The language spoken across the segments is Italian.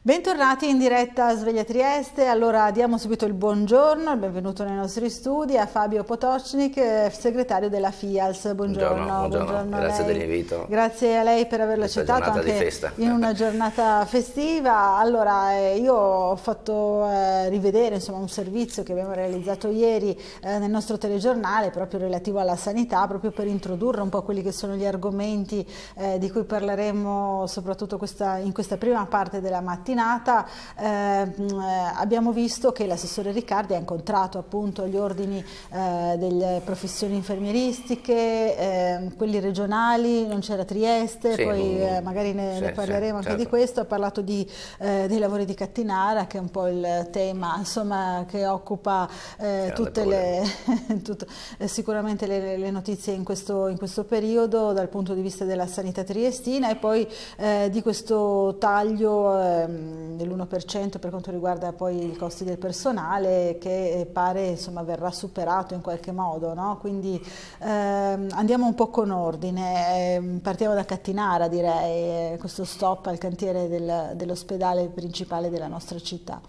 Bentornati in diretta a Sveglia Trieste, allora diamo subito il buongiorno, il benvenuto nei nostri studi a Fabio Potocnik, eh, segretario della FIALS, buongiorno. Buongiorno, buongiorno. buongiorno grazie dell'invito. Grazie a lei per averlo Questa accettato anche in una giornata festiva. Allora eh, io ho fatto eh, rivedere insomma, un servizio che abbiamo realizzato ieri eh, nel nostro telegiornale proprio relativo alla sanità, proprio per introdurre un po' quelli che sono gli argomenti eh, di cui parleremo soprattutto questa, in questa prima parte della mattina mattinata eh, abbiamo visto che l'assessore Riccardi ha incontrato appunto gli ordini eh, delle professioni infermieristiche, eh, quelli regionali, non c'era Trieste, sì, poi eh, magari ne, sì, ne parleremo sì, anche certo. di questo, ha parlato di, eh, dei lavori di Cattinara che è un po' il tema insomma, che occupa eh, tutte le, tutto, sicuramente le, le, notizie in questo, in questo periodo dal punto di vista della sanità triestina e poi eh, di questo taglio eh, Ehm, dell'1% per quanto riguarda poi i costi del personale che eh, pare insomma, verrà superato in qualche modo. No? Quindi ehm, andiamo un po' con ordine, ehm, partiamo da Cattinara direi, eh, questo stop al cantiere del, dell'ospedale principale della nostra città.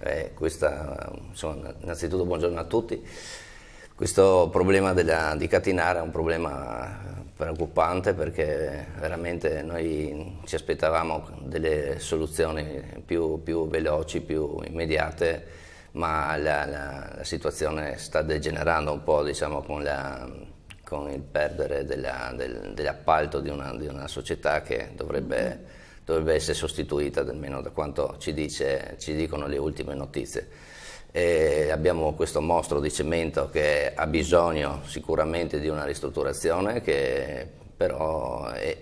Eh, questa, insomma, innanzitutto buongiorno a tutti. Questo problema della, di Catinara è un problema preoccupante perché veramente noi ci aspettavamo delle soluzioni più, più veloci, più immediate, ma la, la, la, situazione sta degenerando un po' diciamo, con, la, con, il perdere della, del, dell'appalto di una, di una, società che dovrebbe, dovrebbe essere sostituita, almeno da quanto ci, dice, ci dicono le ultime notizie. E abbiamo questo mostro di cemento che ha bisogno sicuramente di una ristrutturazione che però è,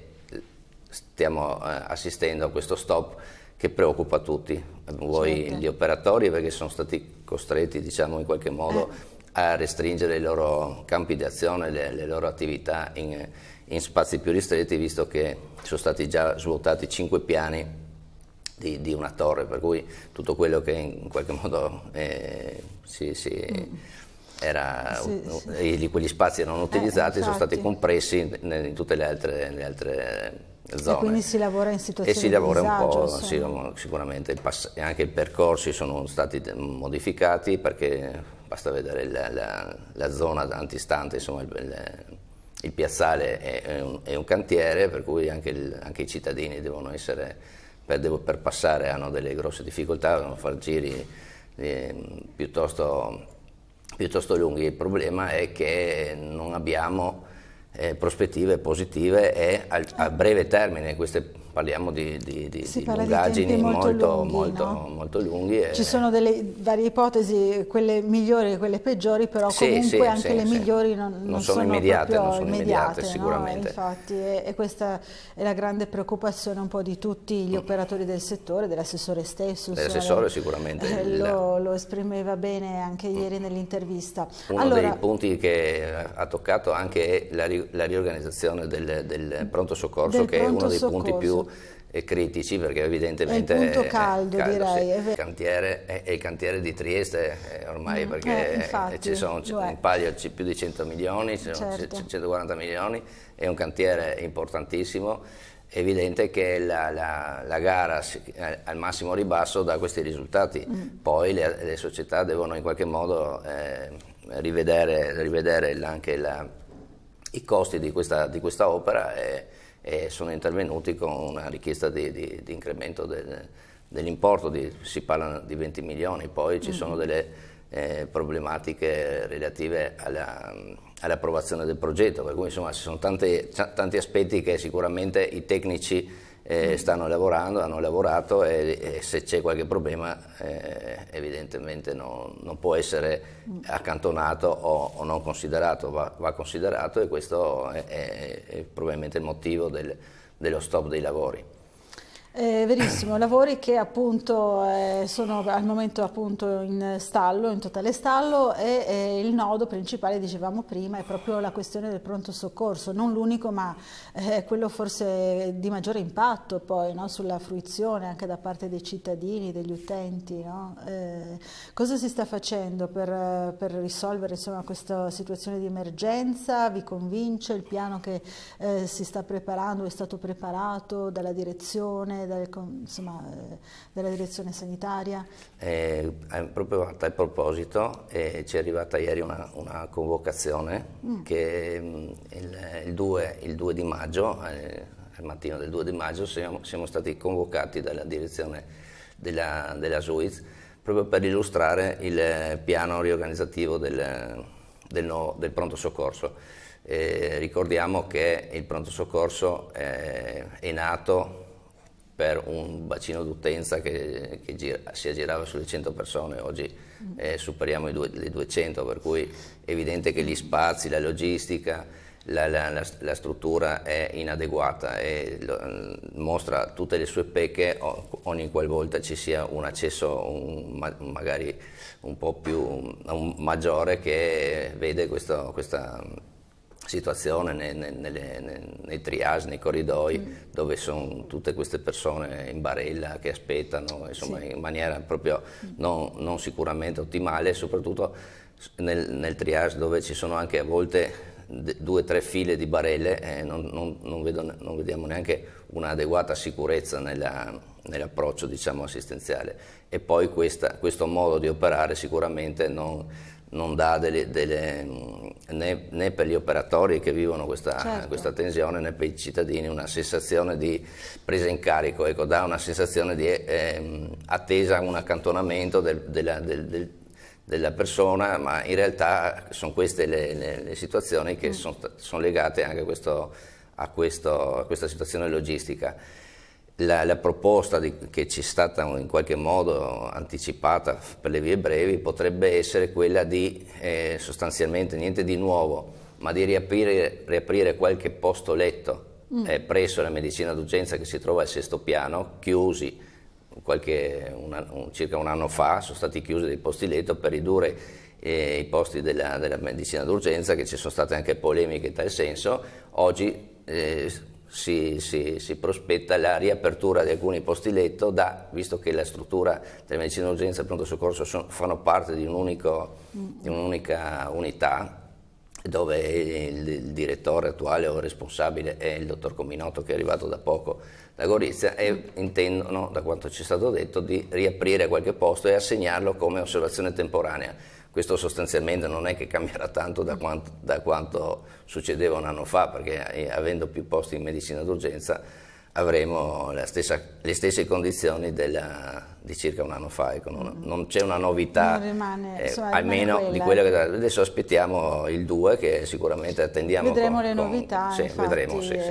stiamo eh, assistendo a questo stop che preoccupa tutti, voi certo. gli operatori perché sono stati costretti diciamo in qualche modo eh. a restringere i loro campi di azione, le, le loro attività in, in spazi più ristretti visto che sono stati già svuotati cinque piani di, di, una torre, per cui tutto quello che in qualche modo eh, si, si mm. era, sì, sì. quegli spazi erano eh, utilizzati eh, sono stati compressi in, in tutte le altre, le altre zone. E quindi si lavora in situazioni di E si lavora disagio, un po', sì, sicuramente, anche i percorsi sono stati modificati perché basta vedere la, la, la zona antistante, insomma, il, il piazzale è, è, un, è, un, cantiere, per cui anche, il, anche i cittadini devono essere per, devo, per passare hanno delle grosse difficoltà, devono fare giri eh, piuttosto, piuttosto, lunghi. Il problema è che non abbiamo eh, prospettive positive e al, a breve termine queste parliamo di, di, di, di lungaggini molto, molto, lunghi, molto, no? molto lunghi e... Ci sono delle varie ipotesi, quelle migliori e quelle peggiori, però sì, comunque sì, anche sì, le migliori non, non, non sono, sono, immediate, non sono immediate, immediate sicuramente. Infatti, e, e, questa è la grande preoccupazione un po' di tutti gli mm. operatori del settore, dell'assessore stesso. Dell'assessore sicuramente. Eh, il... lo, lo, esprimeva bene anche mm. ieri nell'intervista. Uno allora... dei punti che ha toccato anche è la, la riorganizzazione del, del mm. pronto soccorso, del che pronto è uno dei soccorso. punti più e critici perché evidentemente è il punto caldo, caldo direi sì. il, cantiere, è, è il cantiere di Trieste eh, ormai mm, perché eh, eh infatti, ci sono un paio c- più di 100 milioni certo. c- 140 milioni è un cantiere importantissimo è evidente che la, la, la gara si, al massimo ribasso dà questi risultati mm. poi le, le, società devono in qualche modo eh, rivedere, rivedere, anche la, i costi di questa, di questa opera e, e sono intervenuti con una richiesta di, di, di incremento del, dell'importo, di, si parla di 20 milioni, poi ci mm sono delle eh, problematiche relative all'approvazione del progetto, per cui insomma ci sono tanti, tanti aspetti che sicuramente i tecnici eh, stanno lavorando, hanno lavorato e, e se c'è qualche problema eh, evidentemente non, non, può essere accantonato o, o non considerato, va, va, considerato e questo è, è, è probabilmente il motivo del, dello stop dei lavori. Eh, verissimo, lavori che appunto eh, sono al momento appunto in stallo, in totale stallo e, e, il nodo principale, dicevamo prima, è proprio la questione del pronto soccorso, non l'unico ma eh, quello forse di maggiore impatto poi no? sulla fruizione anche da parte dei cittadini, degli utenti. No? Eh, cosa si sta facendo per, per risolvere insomma, questa situazione di emergenza? Vi convince il piano che eh, si sta preparando, è stato preparato dalla direzione? regione, dal, insomma, eh, dalla direzione sanitaria? Eh, eh, proprio a tal proposito eh, ci è arrivata ieri una, una convocazione mm. che mm, il, il, 2, il, 2, di maggio, eh, al mattino del 2 di maggio, siamo, siamo stati convocati dalla direzione della, della Suiz proprio per illustrare il eh, piano riorganizzativo del, del, no, del pronto soccorso. Eh, ricordiamo che il pronto soccorso eh, è nato per un bacino d'utenza che, che gira, si aggirava sulle 100 persone, oggi eh, superiamo due, le 200, per cui è evidente che gli spazi, la logistica, la, la, la, la struttura è inadeguata e lo, mm, mostra tutte le sue pecche ogni qualvolta ci sia un accesso un, magari un po' più un, maggiore che vede questo, questa situazione nei, nei, nei, nei, triage, nei corridoi, mm. dove sono tutte queste persone in barella che aspettano, insomma, sì. in maniera proprio mm. non, non sicuramente ottimale, soprattutto nel, nel, triage dove ci sono anche a volte due o tre file di barelle eh, non, non, non, vedo, non, vediamo neanche un'adeguata sicurezza nella, nell'approccio diciamo, assistenziale e poi questa, questo modo di operare sicuramente non, non dà delle, delle, mm, né, né, per gli operatori che vivono questa, certo. questa, tensione né per i cittadini una sensazione di presa in carico, ecco, dà una sensazione di eh, attesa, un accantonamento del, della, del, del, della, persona, ma in realtà sono queste le, le, le situazioni che mm. sono son legate anche a, questo, a, questo, a questa situazione logistica la, la proposta di, che ci è stata in qualche modo anticipata per le vie brevi potrebbe essere quella di eh, sostanzialmente niente di nuovo, ma di riaprire, riaprire qualche posto letto mm. eh, presso la medicina d'urgenza che si trova al sesto piano, chiusi qualche, una, un, circa un anno fa, sono stati chiusi dei posti letto per ridurre eh, i posti della, della medicina d'urgenza, che ci sono state anche polemiche in tal senso, oggi eh, si, si, si, prospetta la riapertura di alcuni posti letto, da, visto che la struttura della medicina d'urgenza e del pronto soccorso sono, fanno parte di, un unico, di un'unica unità, dove il, il, direttore attuale o responsabile è il dottor Cominotto che è arrivato da poco da Gorizia e intendono, da quanto ci è stato detto, di riaprire qualche posto e assegnarlo come osservazione temporanea questo sostanzialmente non è che cambierà tanto da quanto, da quanto succedeva un anno fa, perché eh, avendo più posti in medicina d'urgenza avremo stessa, le stesse condizioni della, di circa un anno fa. Ecco, non, mm. non, c'è una novità, non rimane, eh, insomma, almeno quella. di quello che adesso aspettiamo il 2 che sicuramente attendiamo. Vedremo con, le novità, con, sì, infatti, vedremo, sì, eh, sì.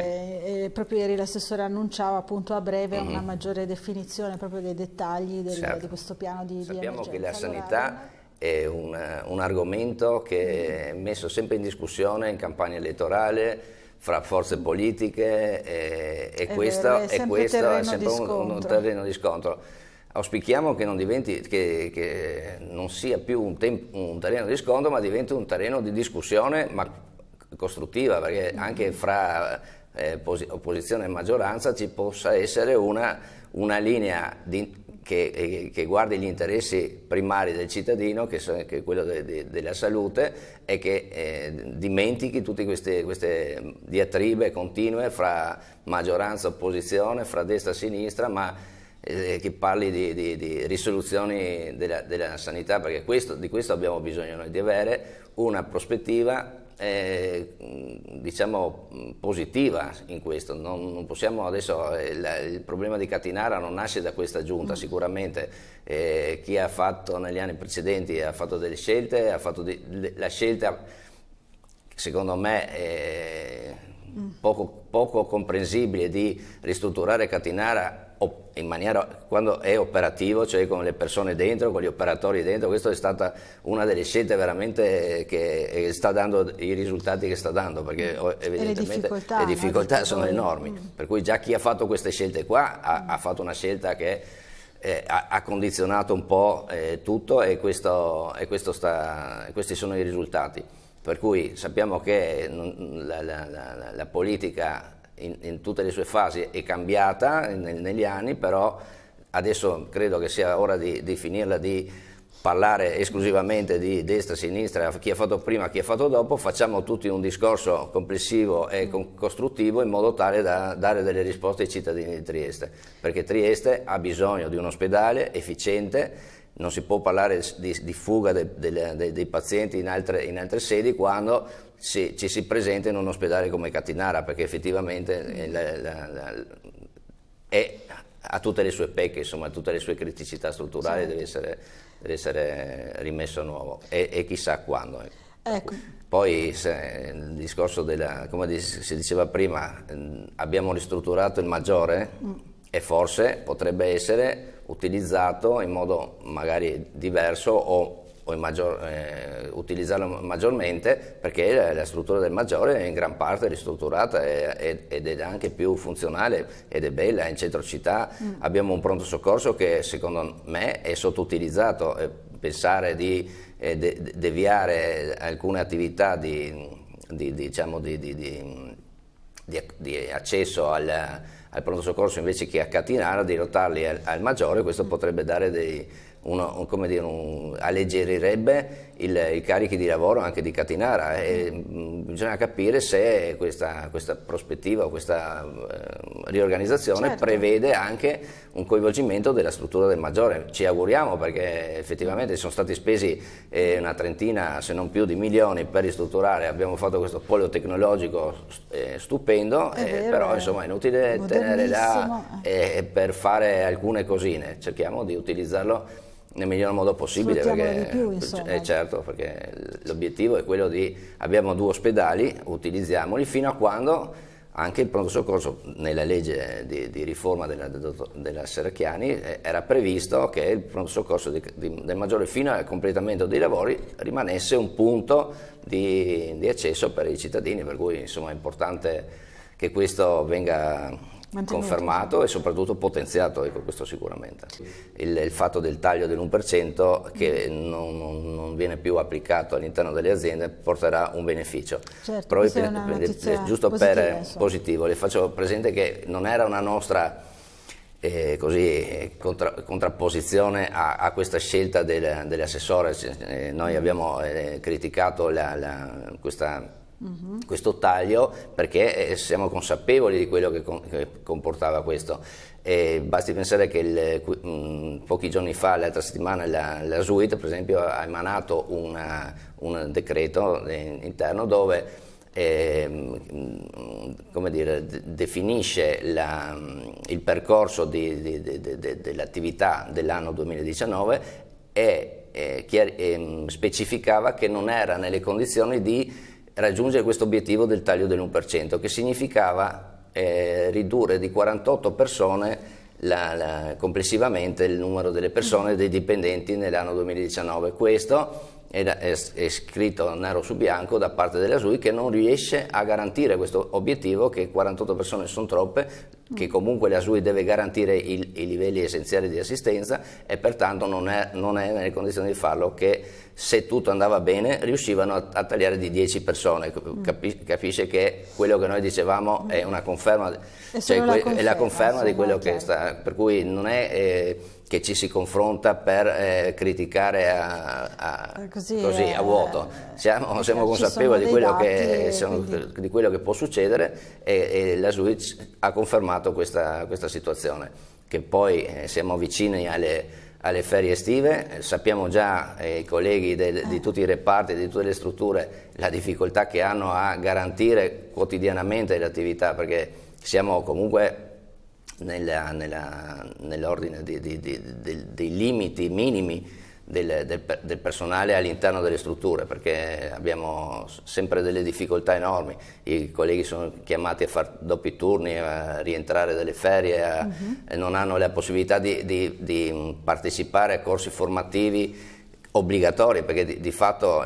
Eh, proprio ieri l'assessore annunciava appunto a breve mm-hmm. una maggiore definizione proprio dei dettagli del, certo. di questo piano di, Sappiamo di emergenza. Sappiamo che la sanità è un, un, argomento che è messo sempre in discussione in campagna elettorale fra forze politiche e, e questo, vero, è sempre, questo è sempre un, un, terreno di scontro. Auspichiamo che non, diventi, che, che non sia più un, tempo, un, terreno di scontro, ma diventi un terreno di discussione, ma costruttiva, perché mm-hmm. anche fra eh, opposizione e maggioranza ci possa essere una, una linea di, che, eh, che guardi gli interessi primari del cittadino, che, so, che è quello de, de, della salute, e che eh, dimentichi tutte queste, queste, diatribe continue fra maggioranza e opposizione, fra destra e sinistra, ma eh, che parli di, di, di risoluzioni della, della, sanità, perché questo, di questo abbiamo bisogno noi, di avere una prospettiva eh, diciamo positiva in questo, non, non possiamo adesso, eh, il, il, problema di Catinara non nasce da questa giunta, mm. sicuramente eh, chi ha fatto negli anni precedenti ha fatto delle scelte, ha fatto di, la scelta secondo me eh, poco, poco comprensibile di ristrutturare Catinara in maniera, quando è operativo, cioè con le persone dentro, con gli operatori dentro, questa è stata una delle scelte veramente che eh, sta dando i risultati che sta dando, perché evidentemente le difficoltà, le difficoltà sono enormi, mm. per cui già chi ha fatto queste scelte qua ha, mm. ha fatto una scelta che eh, ha, ha, condizionato un po' eh, tutto e, questo, e questo sta, questi sono i risultati. Per cui sappiamo che la, la, la, la politica in, in tutte le sue fasi è cambiata nel, negli anni, però adesso credo che sia ora di, di finirla di parlare esclusivamente di destra, sinistra, chi ha fatto prima, chi ha fatto dopo, facciamo tutti un discorso complessivo e mm. costruttivo in modo tale da dare delle risposte ai cittadini di Trieste, perché Trieste ha bisogno di un ospedale efficiente non si può parlare di, di fuga de, de, de, dei pazienti in altre, in altre sedi quando si, ci si presenta in un ospedale come Catinara, perché effettivamente eh, la, la, la, è, ha tutte le sue pecche, insomma, tutte le sue criticità strutturali, sì. Certo. deve, essere, deve, essere, rimesso a nuovo e, e chissà quando. Ecco. ecco. Poi se, il discorso della, come si diceva prima, ehm, abbiamo ristrutturato il maggiore mm. e forse potrebbe essere utilizzato in modo magari diverso o, o in maggior, eh, utilizzarlo maggiormente perché la, la, struttura del maggiore è in gran parte ristrutturata ed è anche più funzionale ed è bella, in centro città, mm. abbiamo un pronto soccorso che secondo me è sottoutilizzato, e eh, pensare di eh, de, deviare alcune attività di, di, diciamo di, di accesso al al pronto soccorso invece che a Catinara, dirottarli al, al maggiore, questo mm. potrebbe dare dei, uno, dire, un, alleggerirebbe i carichi di lavoro anche di Catinara e mm, bisogna capire se questa, questa prospettiva o questa eh, riorganizzazione certo. prevede anche un coinvolgimento della struttura del maggiore. Ci auguriamo perché effettivamente sono stati spesi eh, una trentina se non più di milioni per ristrutturare, abbiamo fatto questo polio tecnologico eh, stupendo, eh, vero, però insomma è inutile tenere là eh, per fare alcune cosine, cerchiamo di utilizzarlo nel miglior modo possibile, perché, più, eh, certo, perché l'obiettivo è quello di abbiamo due ospedali, utilizziamoli fino a quando anche il pronto soccorso nella legge di, di riforma della, della Serracchiani eh, era previsto che il pronto soccorso di, di, del maggiore fino al completamento dei lavori rimanesse un punto di, accesso per i cittadini, per cui insomma, è importante che questo venga Mantenuto. confermato e soprattutto potenziato, ecco questo sicuramente. Il, il fatto del taglio dell'1% che mm. non, non, non, viene più applicato all'interno delle aziende porterà un beneficio. Certo, Proprio per, per, giusto positiva, per insomma. positivo, le faccio presente che non era una nostra eh, così, contra, contrapposizione a, a, questa scelta del, dell'assessore, eh, noi mm. abbiamo eh, criticato la, la, questa Uh-huh. questo taglio perché eh, siamo consapevoli di quello che, con, che comportava questo. E basti pensare che il, mm, pochi giorni fa, l'altra settimana, la, la SUIT per esempio ha emanato una, un decreto interno dove eh, mh, mm, dire, definisce la, mm, il percorso di, di, di, dell'attività dell'anno 2019 e, e chiar- e, ehm, specificava che non era nelle condizioni di raggiungere questo obiettivo del taglio dell'1%, che significava eh, ridurre di 48 persone la, la, complessivamente il numero delle persone, dei dipendenti nell'anno 2019. Questo è, è, è, scritto nero su bianco da parte della SUI che non riesce a garantire questo obiettivo che 48 persone sono troppe, che comunque la SUI deve garantire il, i livelli essenziali di assistenza e pertanto non è, non è, nelle condizioni di farlo che se tutto andava bene riuscivano a, a tagliare di 10 persone, mm. Capi, capisce che quello che noi dicevamo mm. è una conferma, è cioè, la conferma, è la conferma di quello che sta, per cui non è... Eh, che ci si confronta per eh, criticare a, a, eh, così, così, a vuoto. Siamo, cioè, siamo consapevoli di quello, dati, che, siamo, di quello, che, può succedere e, e la SUI ha confermato affrontato questa, questa situazione, che poi eh, siamo vicini alle, alle ferie estive, eh, sappiamo già eh, i colleghi del, di tutti i reparti, di tutte le strutture, la difficoltà che hanno a garantire quotidianamente le attività, perché siamo comunque nell'ordine dei limiti minimi del, del, del, personale all'interno delle strutture perché abbiamo sempre delle difficoltà enormi, i colleghi sono chiamati a fare doppi turni, a rientrare dalle ferie, a, uh -huh. non hanno la possibilità di, di, di partecipare a corsi formativi obbligatorie perché di, di fatto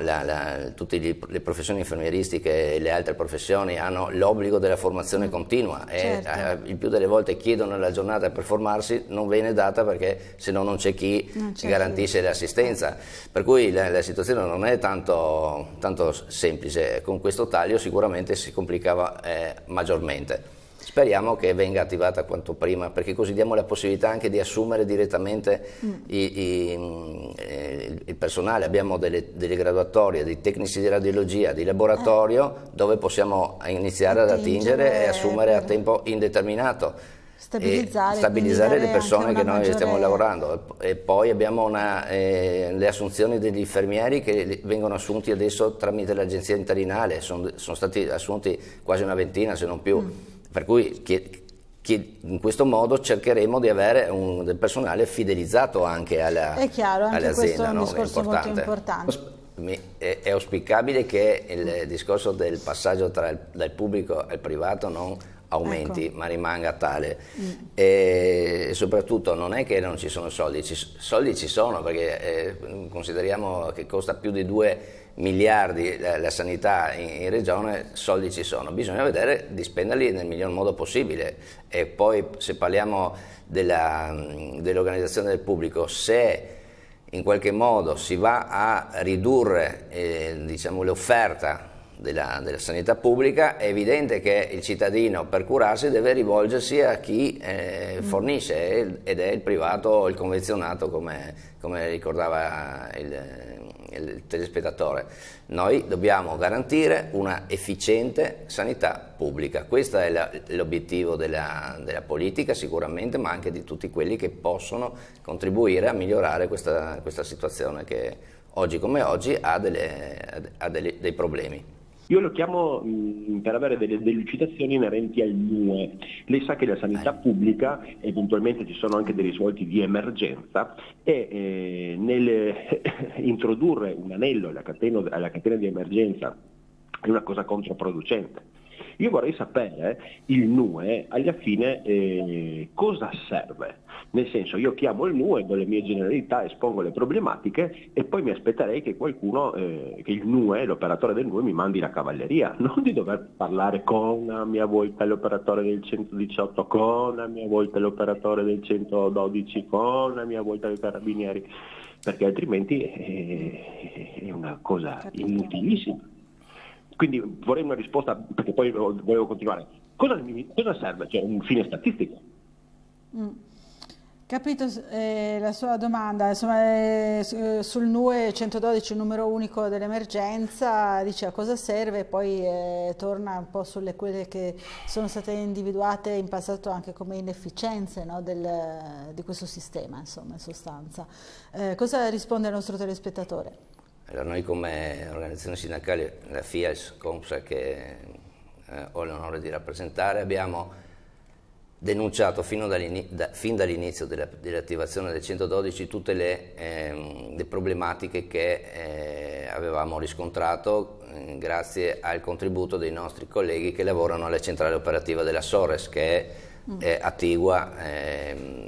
tutte le professioni infermieristiche e le altre professioni hanno l'obbligo della formazione mm. continua certo. e eh, il più delle volte chiedono la giornata per formarsi non viene data perché se no non c'è chi non garantisce l'assistenza per cui la, la situazione non è tanto, tanto, semplice con questo taglio sicuramente si complicava eh, maggiormente Speriamo che venga attivata quanto prima, perché così diamo la possibilità anche di assumere direttamente mm. i, i, eh, il personale. Abbiamo delle, delle, graduatorie, di tecnici di radiologia, di laboratorio, eh. dove possiamo iniziare attingere, ad attingere e assumere per... a tempo indeterminato stabilizzare, stabilizzare le persone che noi maggiore... stiamo lavorando e poi abbiamo una, eh, le assunzioni degli infermieri che vengono assunti adesso tramite l'agenzia interinale, sono, sono stati assunti quasi una ventina se non più. Mm per cui che, che in questo modo cercheremo di avere un, del personale fidelizzato anche alla È chiaro, anche questo è un no? discorso è importante. molto importante. È, è, auspicabile che il discorso del passaggio il, dal pubblico al privato non aumenti, ecco. ma rimanga tale. Mm. E soprattutto non è che non ci sono soldi, ci, soldi ci sono perché eh, consideriamo che costa più di due miliardi eh, la, la sanità in, in, regione, soldi ci sono, bisogna vedere di spenderli nel miglior modo possibile e poi se parliamo della, mm, dell'organizzazione del pubblico, se in qualche modo si va a ridurre eh, diciamo, l'offerta della, della, sanità pubblica, è evidente che il cittadino per curarsi deve rivolgersi a chi eh, mm. fornisce ed è il privato o il convenzionato come, come ricordava il il telespettatore. Noi dobbiamo garantire una efficiente sanità pubblica. Questo è l'obiettivo della, della, politica sicuramente, ma anche di tutti quelli che possono contribuire a migliorare questa, questa situazione che oggi come oggi ha, delle, ha delle, dei problemi. Io lo chiamo mh, mm, per avere delle delucidazioni inerenti al NUE. Lei sa che la sanità eh. pubblica, eventualmente ci sono anche dei risvolti di emergenza, e eh, nel introdurre un anello alla catena, alla catena di emergenza è una cosa controproducente io vorrei sapere il NUE alla fine eh, cosa serve. Nel senso, io chiamo il NUE con le mie generalità, espongo le problematiche e poi mi aspetterei che qualcuno, eh, che il NUE, l'operatore del NUE, mi mandi la cavalleria, non di dover parlare con a ah, mia volta l'operatore del 118, con a ah, mia volta l'operatore del 112, con a ah, mia volta i carabinieri, perché altrimenti è, eh, è una cosa inutilissima. Quindi vorrei una risposta, perché poi volevo continuare. Cosa, cosa serve? Cioè un fine statistico? Mm. Capito eh, la sua domanda, Insomma, eh, eh sul NUE 112, il numero unico dell'emergenza, dice a cosa serve e poi eh, torna un po' sulle quelle che sono state individuate in passato anche come inefficienze no, del, di questo sistema, insomma, in sostanza. Eh, cosa risponde il nostro telespettatore? Allora noi come organizzazione sindacale, la FIAS, COMSA, che eh, ho l'onore di rappresentare, abbiamo denunciato dall'inizio, da, fin dall'inizio della, dell'attivazione del 112 tutte le, eh, le problematiche che eh, avevamo riscontrato eh, grazie al contributo dei nostri colleghi che lavorano alla centrale operativa della Sores che è mm. attigua ehm,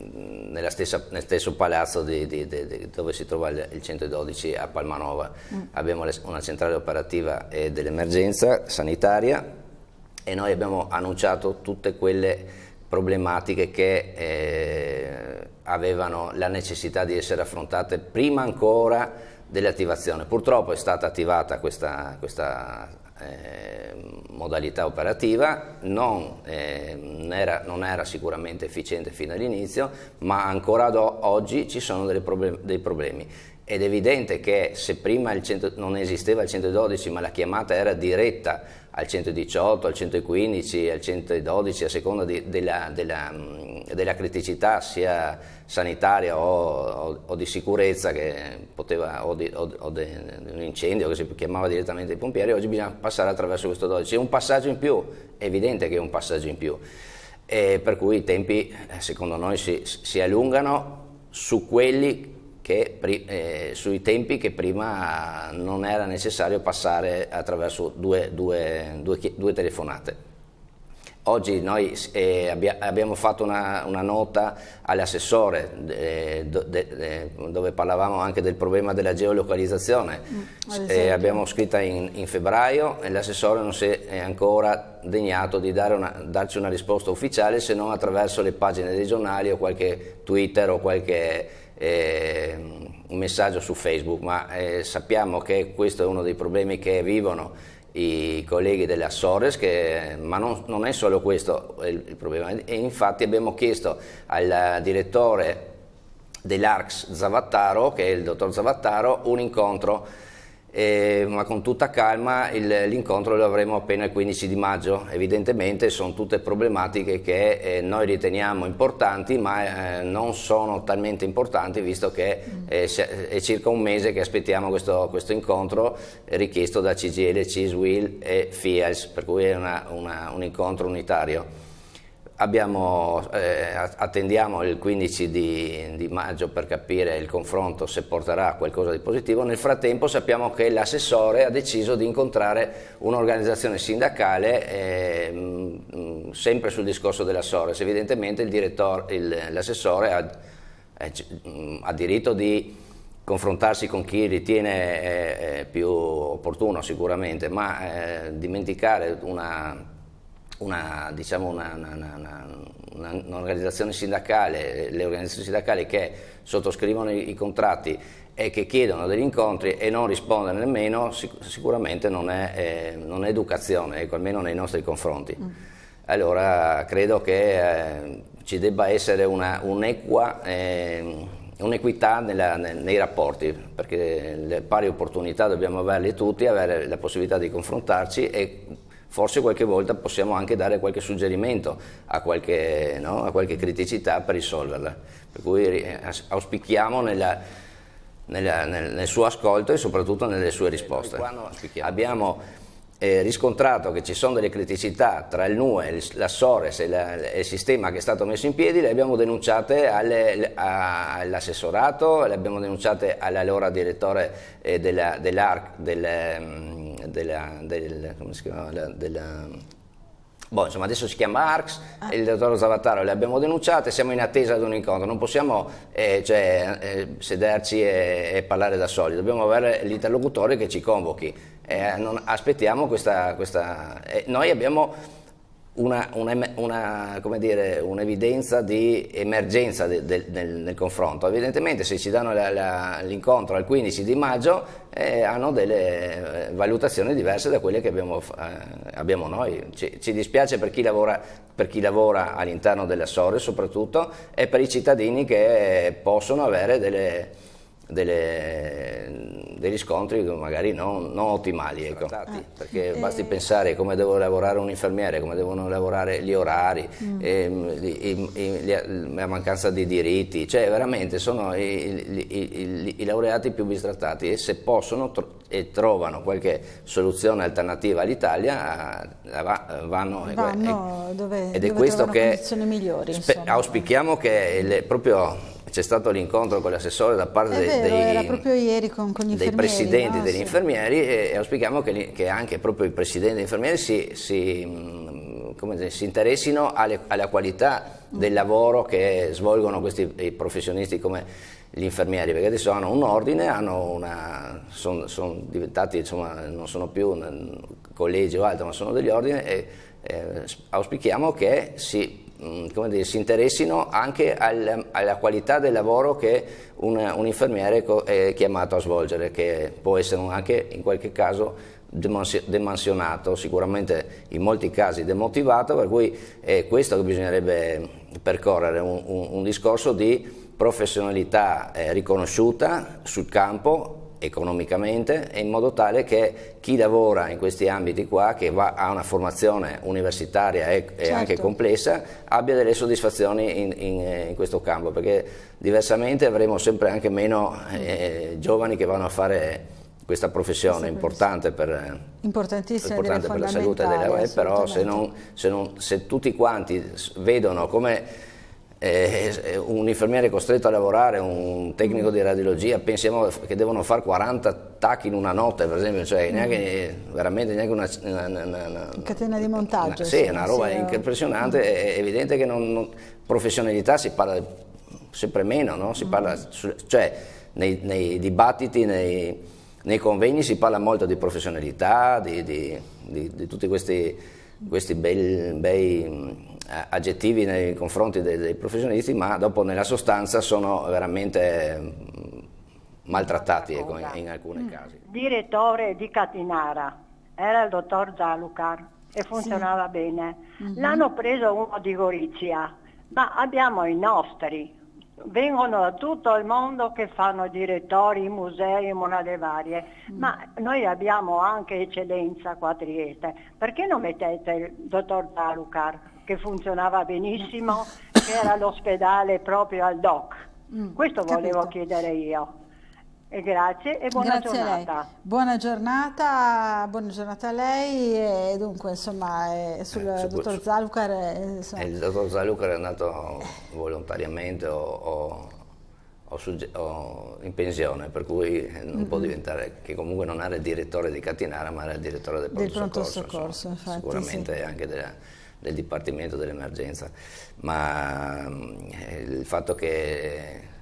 stessa, nel stesso palazzo di, di, di, dove si trova il 112 a Palmanova. Mm. Abbiamo una centrale operativa dell'emergenza sanitaria e noi abbiamo annunciato tutte quelle problematiche che eh, avevano la necessità di essere affrontate prima ancora dell'attivazione. Purtroppo è stata attivata questa, questa eh, modalità operativa, non, eh, non, era, non, era, sicuramente efficiente fino all'inizio, ma ancora ad oggi ci sono problem dei problemi. Ed è evidente che se prima 100, non esisteva il 112 ma la chiamata era diretta al 118, al 115, al 112, a seconda di, della, della, mm, della, criticità sia sanitaria o, o, o di sicurezza che poteva, o, di, o, di, un incendio che si chiamava direttamente i pompieri, oggi bisogna passare attraverso questo 12. È un passaggio in più, è evidente che è un passaggio in più, e eh, per cui i tempi eh, secondo noi si, si allungano su quelli che, eh, sui tempi che prima non era necessario passare attraverso due, due, due, due telefonate. Oggi noi eh, abbia, abbiamo fatto una, una nota all'assessore eh, do, de, de, eh, dove parlavamo anche del problema della geolocalizzazione, mm, eh, abbiamo scritta in, in febbraio e l'assessore non si è ancora degnato di una, darci una risposta ufficiale se non attraverso le pagine dei giornali o qualche Twitter o qualche eh, un messaggio su Facebook, ma eh, sappiamo che questo è uno dei problemi che vivono i colleghi della SORES, che, ma non, non, è solo questo il, il problema. E infatti abbiamo chiesto al direttore dell'ARCS Zavattaro, che è il dottor Zavattaro, un incontro eh, ma con tutta calma il, l'incontro lo avremo appena il 15 di maggio. Evidentemente sono tutte problematiche che eh, noi riteniamo importanti, ma eh, non sono talmente importanti visto che mm. eh, è circa un mese che aspettiamo questo, questo incontro richiesto da CGL, CISWIL e FIELS, per cui è una, una, un incontro unitario. Abbiamo, eh, attendiamo il 15 di, di, maggio per capire il confronto se porterà a qualcosa di positivo. Nel frattempo sappiamo che l'assessore ha deciso di incontrare un'organizzazione sindacale eh, mh, sempre sul discorso della Sores. Evidentemente l'assessore ha, eh, ha, diritto di confrontarsi con chi ritiene eh, eh, più opportuno sicuramente, ma eh, dimenticare una una, diciamo una, una, un'organizzazione sindacale, le organizzazioni sindacali che sottoscrivono i, i, contratti e che chiedono degli incontri e non rispondono nemmeno, sic- sicuramente non è, eh, non è educazione, ecco, almeno nei nostri confronti. Mm. Allora credo che eh, ci debba essere un'equa, eh, un'equità nella, nei, nei rapporti, perché le pari opportunità dobbiamo averle tutti, avere la possibilità di confrontarci e forse qualche volta possiamo anche dare qualche suggerimento a qualche, no? a qualche criticità per risolverla. Per cui auspichiamo nella, nella, nel, nel, suo ascolto e soprattutto nelle sue risposte. Abbiamo eh, riscontrato che ci sono delle criticità tra il NUE, la SORES e, la, e, il sistema che è stato messo in piedi, le abbiamo denunciate alle, a, all'assessorato, le abbiamo denunciate all'allora direttore eh, della, dell'ARC, della, mm, della, del, della Boh, insomma, adesso si chiama ARCS, ah. il dottor Zavattaro le abbiamo denunciate, siamo in attesa di un incontro, non possiamo eh, cioè, eh, sederci e, e, parlare da soli, dobbiamo avere l'interlocutore che ci convochi. Eh, non, aspettiamo questa... questa eh, noi abbiamo una, una, una, dire, un'evidenza di emergenza de, de, nel, nel, confronto. Evidentemente se ci danno la, la, l'incontro al 15 di maggio eh, hanno delle eh, valutazioni diverse da quelle che abbiamo, eh, abbiamo noi. Ci, ci, dispiace per chi, lavora, per chi lavora all'interno della SORE soprattutto e per i cittadini che eh, possono avere delle delle, degli scontri magari non, non ottimali. Ecco. Ah. Perché eh. basti eh. pensare come devo lavorare un infermiere, come devono lavorare gli orari, mm. e, e, mm, e, la mancanza di diritti, cioè veramente sono i, i, i, i laureati più bistrattati e se possono tro e trovano qualche soluzione alternativa all'Italia va, vanno, ecco, vanno dove, ed è dove questo che migliori, auspichiamo che le, proprio c'è stato l'incontro con l'assessore da parte vero, dei, con, con dei, presidenti no? degli sì. infermieri e, e auspichiamo che, che, anche proprio i presidenti degli infermieri si, si, dire, si interessino alle, alla qualità mm. del lavoro che svolgono questi professionisti come gli infermieri, perché adesso hanno un ordine, hanno una, son, son diventati, insomma, non sono più collegi o altro, ma sono degli ordini e eh, auspichiamo che si Mm, come dire, si interessino anche al, alla qualità del lavoro che un, un infermiere è chiamato a svolgere, che può essere anche in qualche caso demansionato, sicuramente in molti casi demotivato, per cui è questo che bisognerebbe percorrere, un, un, un discorso di professionalità eh, riconosciuta sul campo economicamente e in modo tale che chi lavora in questi ambiti qua, che va, ha una formazione universitaria e, certo. e, anche complessa, abbia delle soddisfazioni in, in, eh, in, questo campo, perché diversamente avremo sempre anche meno eh, giovani che vanno a fare questa professione importante per, importante per la salute della UE, eh, però se, non, se, non, se tutti quanti vedono come eh, eh, un infermiere costretto a lavorare, un tecnico di radiologia, pensiamo che devono fare 40 attacchi in una notte, per esempio, cioè mm. neanche, veramente neanche una, una, una, una, catena di montaggio. Una, sì, è una roba sia... impressionante, è evidente che non, non, professionalità si parla sempre meno, no? si mm. parla, cioè nei, nei dibattiti, nei, nei, convegni si parla molto di professionalità, di, di, di, di tutti questi questi bei, bei eh, aggettivi nei confronti dei, dei, professionisti, ma dopo nella sostanza sono veramente mm, maltrattati ecco, in, in, alcuni mm. casi. Direttore di Catinara era il dottor Zalucar e funzionava sì. bene. Mm-hmm. L'hanno preso uno di Gorizia, ma abbiamo i nostri vengono da tutto il mondo che fanno direttori, musei, monade varie, mm. ma noi abbiamo anche eccellenza qua a Trieste, perché non mettete il dottor Talucar che funzionava benissimo, che era l'ospedale proprio al DOC? Mm. Questo volevo Capito. chiedere io. E grazie e buona grazie giornata. Buona giornata, buona giornata a lei. E dunque, insomma, sul eh, dottor su, Zalucar. Eh, insomma. Eh, il dottor Zalucar è andato volontariamente o, o, o, o, in pensione, per cui non mm -hmm. può diventare, che comunque non era il direttore di Catinara, ma era il direttore del pronto, del pronto soccorso. soccorso insomma, infatti, sicuramente sì. anche della, del Dipartimento dell'Emergenza. Ma mm, il fatto che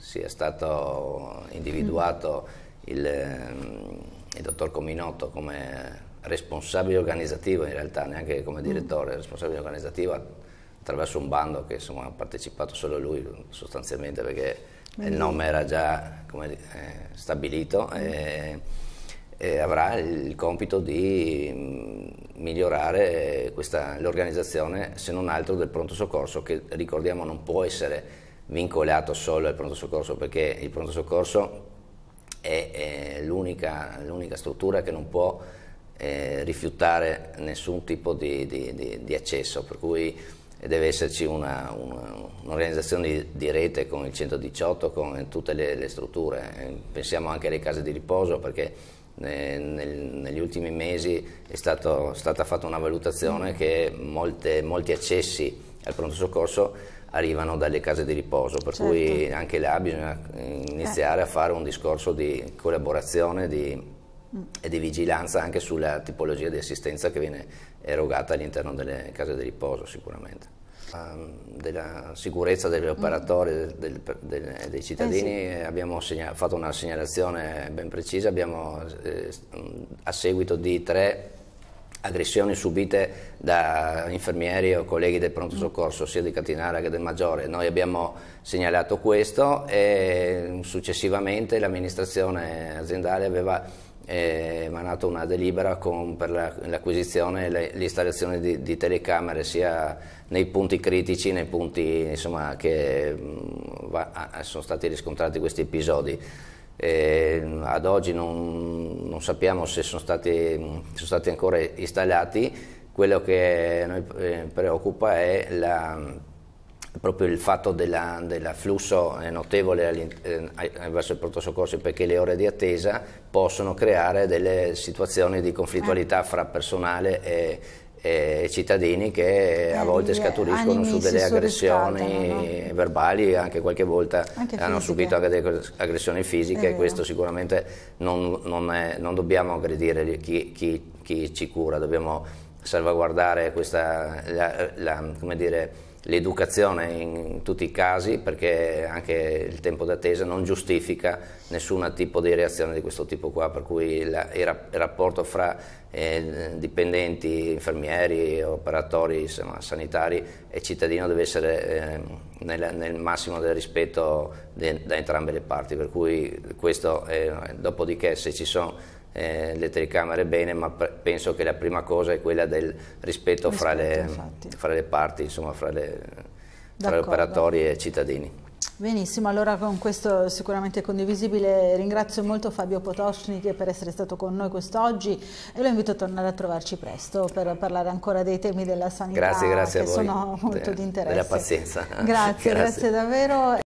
sia stato individuato il, ehm, il dottor Cominotto come responsabile organizzativo in realtà, neanche come direttore, responsabile organizzativo attraverso un bando che insomma, ha partecipato solo lui sostanzialmente perché Bene. il nome era già come, eh, stabilito e, e, avrà il compito di mm, migliorare l'organizzazione se non altro del pronto soccorso che ricordiamo non può essere vincolato solo al pronto soccorso perché il pronto soccorso è, è l'unica, l'unica, struttura che non può eh, rifiutare nessun tipo di, di, di, di, accesso, per cui deve esserci una, una, un'organizzazione di, rete con il 118, con tutte le, le strutture, eh, pensiamo anche alle case di riposo perché eh, negli ultimi mesi è stato, stata fatta una valutazione che molte, molti accessi al pronto soccorso arrivano dalle case di riposo, per certo. cui anche là bisogna iniziare eh. a fare un discorso di collaborazione di, mm. e di vigilanza anche sulla tipologia di assistenza che viene erogata all'interno delle case di riposo sicuramente. Ehm, della sicurezza degli operatori mm. del, del, dei cittadini eh sì. abbiamo segna, fatto una segnalazione ben precisa, abbiamo eh, a seguito di tre aggressioni subite da infermieri o colleghi del pronto mm. soccorso sia di Catinara che del Maggiore. Noi abbiamo segnalato questo e successivamente l'amministrazione aziendale aveva eh, emanato una delibera con, per l'acquisizione e l'installazione di, di, telecamere sia nei punti critici, nei punti insomma, che mh, mm, va, sono stati riscontrati questi episodi eh, ad oggi non, non, sappiamo se sono stati, sono stati ancora installati, quello che noi eh, preoccupa è la proprio il fatto del flusso notevole eh, verso il pronto soccorso perché le ore di attesa possono creare delle situazioni di conflittualità fra personale e, eh, cittadini che a eh, volte eh, scaturiscono su delle aggressioni no? verbali, anche qualche volta anche hanno subito anche delle aggressioni fisiche e questo sicuramente non, non, è, non dobbiamo aggredire chi, chi, chi, ci cura, dobbiamo salvaguardare questa, la, la, come dire, l'educazione in tutti i casi perché anche il tempo d'attesa non giustifica nessun tipo di reazione di questo tipo qua, per cui la, il, rapporto fra eh, dipendenti, infermieri, operatori insomma, sanitari e cittadino deve essere eh, nel, nel, massimo del rispetto de, da entrambe le parti, per cui questo, eh, dopodiché se ci sono eh, le telecamere bene, ma penso che la prima cosa è quella del rispetto, rispetto fra, le, fra, le, parti, insomma, fra, le, fra operatori e i cittadini. Benissimo, allora con questo sicuramente condivisibile ringrazio molto Fabio Potosnik per essere stato con noi quest'oggi e lo invito a tornare a trovarci presto per parlare ancora dei temi della sanità grazie, grazie che sono molto de, di interesse. Grazie, grazie, grazie davvero.